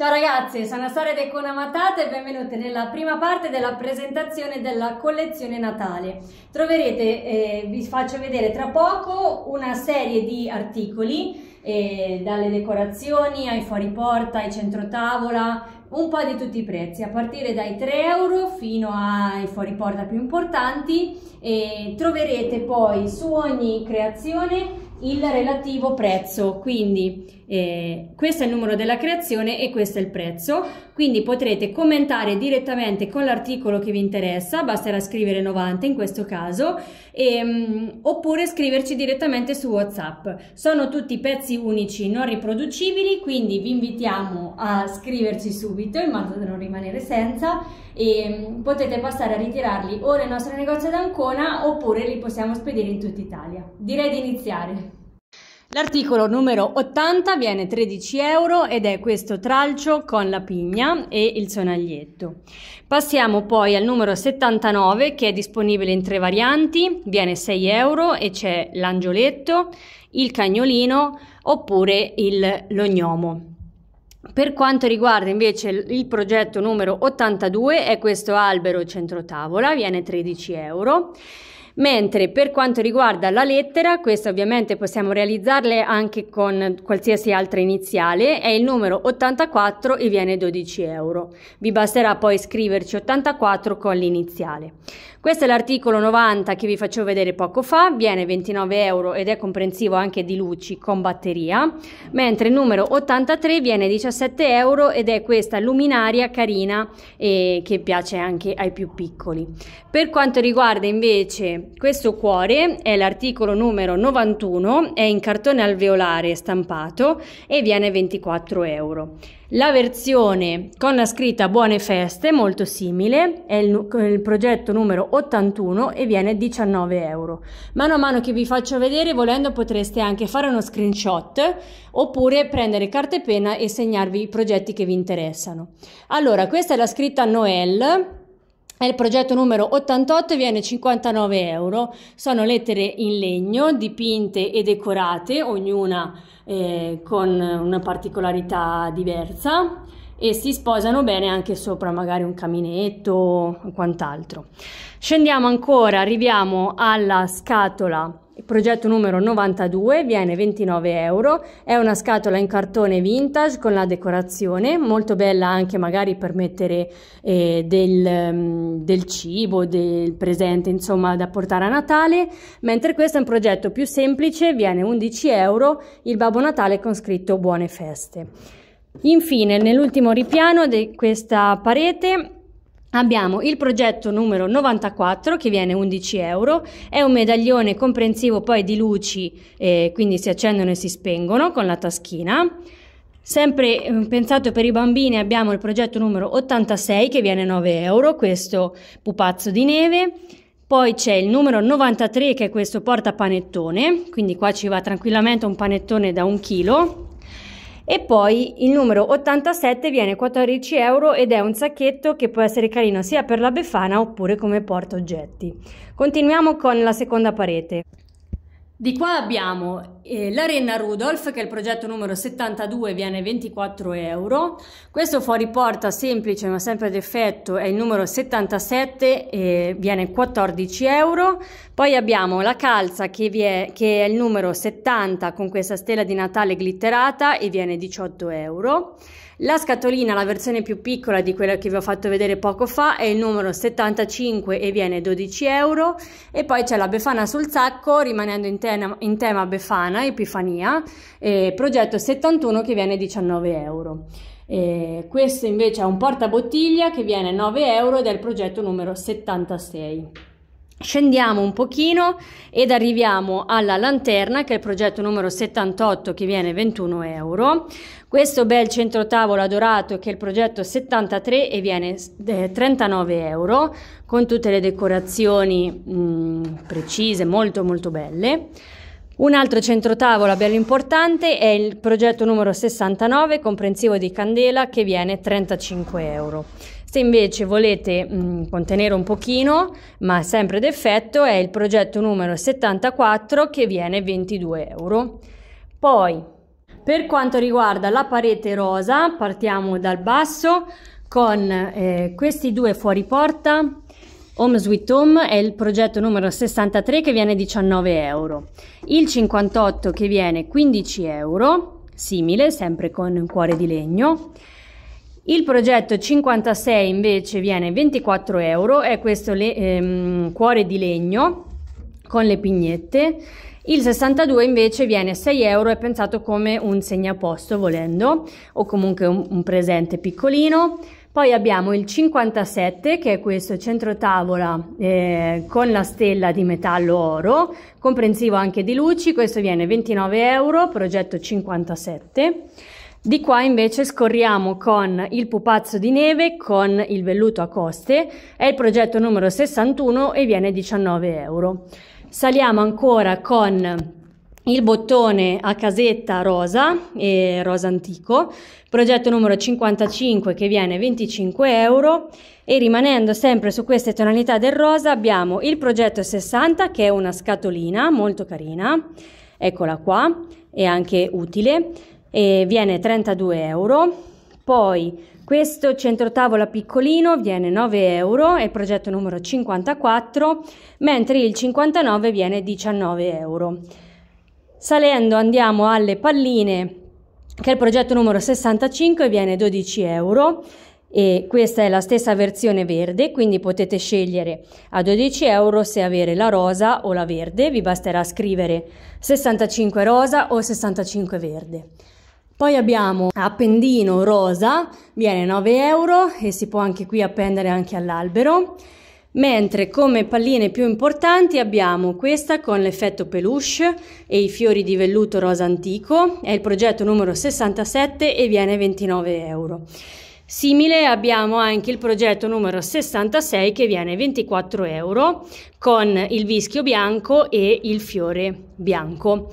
Ciao ragazzi, sono Sara De Cona e benvenuti nella prima parte della presentazione della collezione Natale. Troverete, eh, vi faccio vedere tra poco, una serie di articoli, eh, dalle decorazioni ai fuori porta, ai centrotavola, un po' di tutti i prezzi, a partire dai 3 euro fino ai fuori porta più importanti e troverete poi su ogni creazione il relativo prezzo, quindi eh, questo è il numero della creazione e questo è il prezzo, quindi potrete commentare direttamente con l'articolo che vi interessa, basterà scrivere 90 in questo caso, ehm, oppure scriverci direttamente su WhatsApp. Sono tutti pezzi unici non riproducibili, quindi vi invitiamo a scriverci subito in modo da non rimanere senza e mm, potete passare a ritirarli o nel nostro negozio ad Ancona oppure li possiamo spedire in tutta Italia. Direi di iniziare. L'articolo numero 80 viene 13 euro ed è questo tralcio con la pigna e il sonaglietto. Passiamo poi al numero 79 che è disponibile in tre varianti, viene 6 euro e c'è l'angioletto, il cagnolino oppure il lognomo. Per quanto riguarda invece il progetto numero 82 è questo albero centrotavola, viene 13 euro. Mentre per quanto riguarda la lettera, questa ovviamente possiamo realizzarle anche con qualsiasi altra iniziale, è il numero 84 e viene 12 euro. Vi basterà poi scriverci 84 con l'iniziale. Questo è l'articolo 90 che vi faccio vedere poco fa, viene 29 euro ed è comprensivo anche di luci con batteria, mentre il numero 83 viene 17 euro ed è questa luminaria carina e eh, che piace anche ai più piccoli. Per quanto riguarda invece questo cuore è l'articolo numero 91, è in cartone alveolare stampato e viene 24 euro. La versione con la scritta Buone Feste, molto simile, è il, il, progetto numero 81 e viene 19 euro. Mano a mano che vi faccio vedere, volendo potreste anche fare uno screenshot oppure prendere carta e penna e segnarvi i progetti che vi interessano. Allora, questa è la scritta Noel è Il progetto numero 88 viene 59 euro, sono lettere in legno dipinte e decorate, ognuna eh, con una particolarità diversa e si sposano bene anche sopra magari un caminetto o quant'altro. Scendiamo ancora, arriviamo alla scatola il progetto numero 92 viene 29 euro, è una scatola in cartone vintage con la decorazione, molto bella anche magari per mettere eh, del, mm, del, cibo, del presente insomma da portare a Natale, mentre questo è un progetto più semplice, viene 11 euro, il Babbo Natale con scritto buone feste. Infine nell'ultimo ripiano di questa parete Abbiamo il progetto numero 94 che viene 11 euro, è un medaglione comprensivo poi di luci, eh, quindi si accendono e si spengono con la taschina. Sempre eh, pensato per i bambini abbiamo il progetto numero 86 che viene 9 euro, questo pupazzo di neve. Poi c'è il numero 93 che è questo porta panettone, quindi qua ci va tranquillamente un panettone da un chilo e poi il numero 87 viene 14 euro ed è un sacchetto che può essere carino sia per la Befana oppure come porta oggetti. Continuiamo con la seconda parete. Di qua abbiamo eh, l'Arena Rudolf, che è il progetto numero 72, viene 24 euro. Questo fuori porta semplice ma sempre ad effetto è il numero 77, e viene 14 euro. Poi abbiamo la calza che, è, che è il numero 70 con questa stella di Natale glitterata e viene 18 euro. La scatolina, la versione più piccola di quella che vi ho fatto vedere poco fa, è il numero 75 e viene 12 euro. E poi c'è la Befana sul sacco, rimanendo in, tema, in tema Befana, Epifania, eh, progetto 71 che viene 19 euro. Eh, questo invece è un portabottiglia che viene 9 euro ed è il progetto numero 76. Scendiamo un pochino ed arriviamo alla lanterna che è il progetto numero 78 che viene 21 euro. Questo bel centro tavola dorato che è il progetto 73 e viene 39 eh, euro con tutte le decorazioni mh, mm, precise, molto molto belle. Un altro centro tavola bello importante è il progetto numero 69 comprensivo di candela che viene 35 euro. Se invece volete mh, mm, contenere un pochino, ma sempre d'effetto, è il progetto numero 74 che viene 22 euro. Poi per quanto riguarda la parete rosa, partiamo dal basso con eh, questi due fuori porta. Home Sweet Home è il progetto numero 63 che viene 19 euro, il 58 che viene 15 euro, simile, sempre con un cuore di legno. Il progetto 56 invece viene 24 euro, è questo le, ehm, cuore di legno con le pignette il 62 invece viene 6 euro, è pensato come un segnaposto volendo o comunque un, un presente piccolino. Poi abbiamo il 57 che è questo centro tavola eh, con la stella di metallo oro, comprensivo anche di luci, questo viene 29 euro, progetto 57. Di qua invece scorriamo con il pupazzo di neve con il velluto a coste, è il progetto numero 61 e viene 19 euro. Saliamo ancora con il bottone a casetta rosa, eh, rosa antico, progetto numero 55 che viene 25 euro e rimanendo sempre su queste tonalità del rosa abbiamo il progetto 60 che è una scatolina molto carina, eccola qua, è anche utile, e viene 32 euro poi questo centro tavola piccolino viene 9 euro, è il progetto numero 54, mentre il 59 viene 19 euro. Salendo andiamo alle palline, che è il progetto numero 65, viene 12 euro e questa è la stessa versione verde, quindi potete scegliere a 12 euro se avere la rosa o la verde, vi basterà scrivere 65 rosa o 65 verde. Poi abbiamo appendino rosa, viene 9 euro e si può anche qui appendere anche all'albero. Mentre come palline più importanti abbiamo questa con l'effetto peluche e i fiori di velluto rosa antico, è il progetto numero 67 e viene 29 euro. Simile abbiamo anche il progetto numero 66 che viene 24 euro con il vischio bianco e il fiore bianco.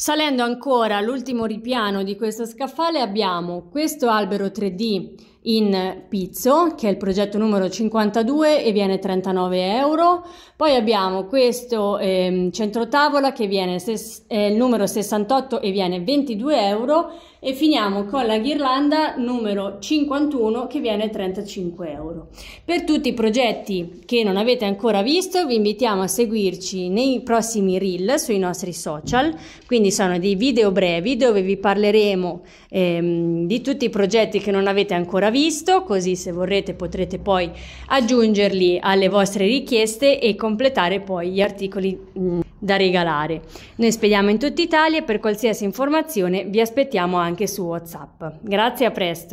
Salendo ancora all'ultimo ripiano di questo scaffale abbiamo questo albero 3D in Pizzo, che è il progetto numero 52 e viene 39 euro. Poi abbiamo questo ehm, centro tavola che viene ses- il numero 68 e viene 22 euro. E finiamo con la ghirlanda numero 51 che viene 35 euro. Per tutti i progetti che non avete ancora visto, vi invitiamo a seguirci nei prossimi reel sui nostri social. Quindi sono dei video brevi dove vi parleremo ehm, di tutti i progetti che non avete ancora visto visto, così se vorrete potrete poi aggiungerli alle vostre richieste e completare poi gli articoli mm, da regalare. Noi spediamo in tutta Italia e per qualsiasi informazione vi aspettiamo anche su WhatsApp. Grazie, a presto!